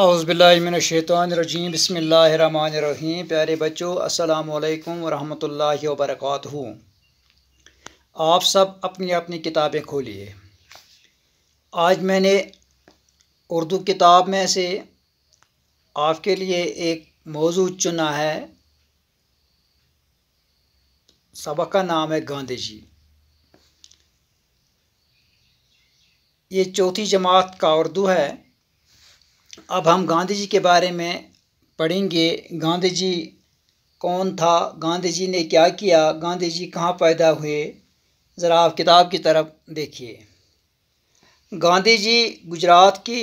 अउज़बिल्लिमिनशैतरजीम बसमीम प्यारे बच्चों असलकम वरम वर्क आप सब अपनी अपनी किताबें खोलिए आज मैंने उर्दू किताब में से आपके लिए एक मौजू चुना है सबक का नाम है गांधी जी ये चौथी जमात का उर्दू है अब हम गांधी जी के बारे में पढ़ेंगे गांधी जी कौन था गांधी जी ने क्या किया गांधी जी कहाँ पैदा हुए ज़रा आप किताब की तरफ देखिए गांधी जी गुजरात के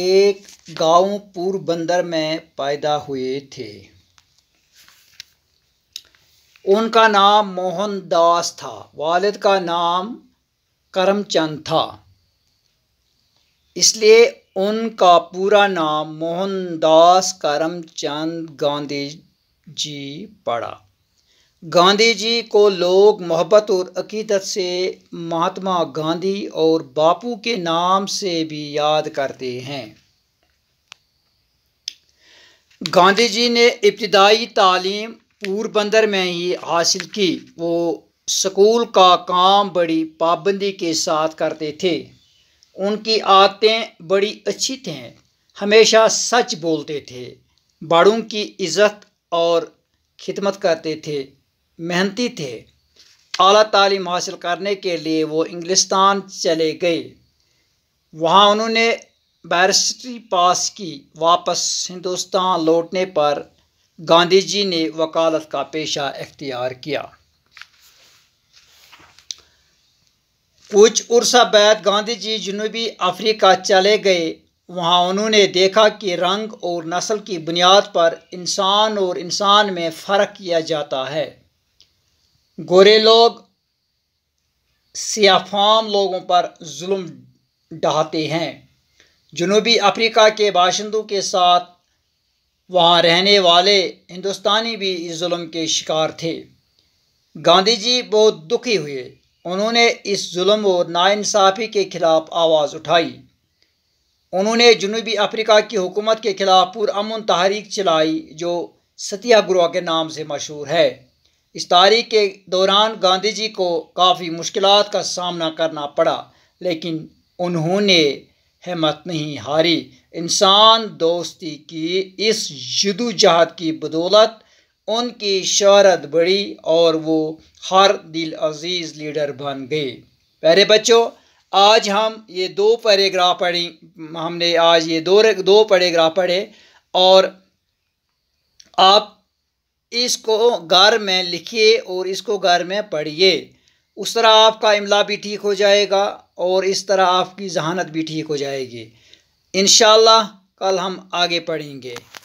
एक गांव पूरबंदर में पैदा हुए थे उनका नाम मोहनदास था वालिद का नाम करमचंद था इसलिए उनका पूरा नाम मोहनदास करमचंद गांधी जी पड़ा गांधी जी को लोग मोहब्बत और अकीदत से महात्मा गांधी और बापू के नाम से भी याद करते हैं गांधी जी ने इब्तदाई तालीम पोरबंदर में ही हासिल की वो स्कूल का काम बड़ी पाबंदी के साथ करते थे उनकी आदतें बड़ी अच्छी थी हमेशा सच बोलते थे बड़ों की इज़्ज़त और खिदमत करते थे मेहनती थे अली तलीम हासिल करने के लिए वो इंग्लिस्तान चले गए वहाँ उन्होंने बैरिस्ट्री पास की वापस हिंदुस्तान लौटने पर गांधी जी ने वकालत का पेशा इख्तियार किया कुछ अरसा बाद गांधी जी जनूबी अफ्रीका चले गए वहाँ उन्होंने देखा कि रंग और नस्ल की बुनियाद पर इंसान और इंसान में फ़र्क किया जाता है गोरे लोग सियाफाम लोगों पर जुल्म ढाते हैं जनूबी अफ्रीका के बाशिंदों के साथ वहाँ रहने वाले हिंदुस्तानी भी इस जुल्म के शिकार थे गांधी जी बहुत दुखी हुए उन्होंने इस जुल्म और नाानसाफ़ी के ख़िलाफ़ आवाज़ उठाई उन्होंने जनूबी अफ्रीका की हुकूमत के ख़िलाफ़ पुरान तहरीक चलाई जो सत्याग्रह के नाम से मशहूर है इस तारीख के दौरान गांधी जी को काफ़ी मुश्किल का सामना करना पड़ा लेकिन उन्होंने हिम्मत नहीं हारी इंसान दोस्ती की इस जदोजहद की बदौलत उनकी शहरत बढ़ी और वो हर दिल अजीज़ लीडर बन गए पहले बच्चों आज हम ये दो पैरेग्राफ पढ़ी हमने आज ये दो दो पैरेग्राफ पढ़े और आप इसको घर में लिखिए और इसको घर में पढ़िए उस तरह आपका इमला भी ठीक हो जाएगा और इस तरह आपकी जहानत भी ठीक हो जाएगी इन कल हम आगे पढ़ेंगे